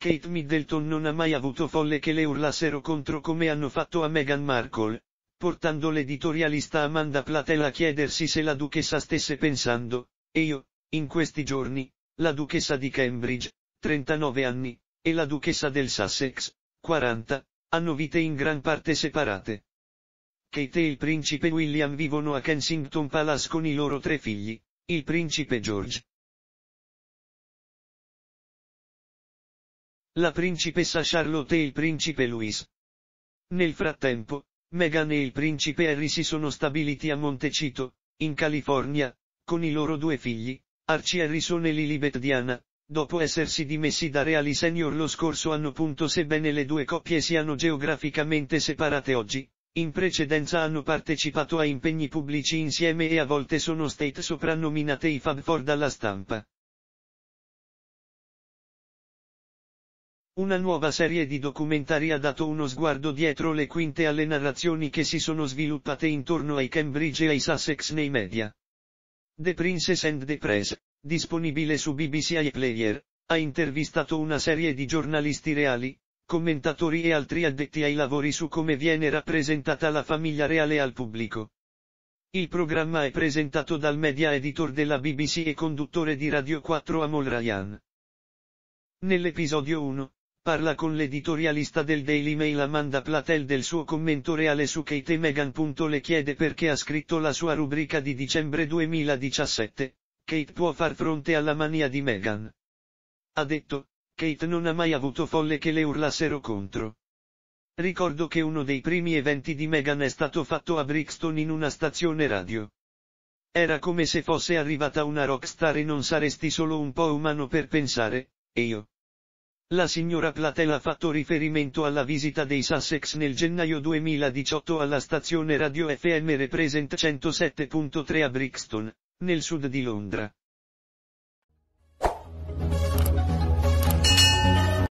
Kate Middleton non ha mai avuto folle che le urlassero contro come hanno fatto a Meghan Markle, portando l'editorialista Amanda Platel a chiedersi se la duchessa stesse pensando, e io, in questi giorni, la duchessa di Cambridge, 39 anni, e la duchessa del Sussex, 40, hanno vite in gran parte separate. Kate e il principe William vivono a Kensington Palace con i loro tre figli, il principe George, la principessa Charlotte e il principe Louis. Nel frattempo, Meghan e il principe Harry si sono stabiliti a Montecito, in California, con i loro due figli, Archie Harrison e Lilibet Diana, dopo essersi dimessi da Reali Senior lo scorso anno. Punto, Sebbene le due coppie siano geograficamente separate oggi, in precedenza hanno partecipato a impegni pubblici insieme e a volte sono state soprannominate i Fab Four dalla stampa. Una nuova serie di documentari ha dato uno sguardo dietro le quinte alle narrazioni che si sono sviluppate intorno ai Cambridge e ai Sussex nei media. The Princess and the Press, disponibile su BBC iPlayer, ha intervistato una serie di giornalisti reali, commentatori e altri addetti ai lavori su come viene rappresentata la famiglia reale al pubblico. Il programma è presentato dal media editor della BBC e conduttore di Radio 4 Amol Ryan. Nell'episodio 1, Parla con l'editorialista del Daily Mail Amanda Platel del suo commento reale su Kate e Meghan. Le chiede perché ha scritto la sua rubrica di dicembre 2017, Kate può far fronte alla mania di Meghan. Ha detto, Kate non ha mai avuto folle che le urlassero contro. Ricordo che uno dei primi eventi di Meghan è stato fatto a Brixton in una stazione radio. Era come se fosse arrivata una rockstar e non saresti solo un po' umano per pensare, e io, la signora Platel ha fatto riferimento alla visita dei Sussex nel gennaio 2018 alla stazione radio FM Represent 107.3 a Brixton, nel sud di Londra.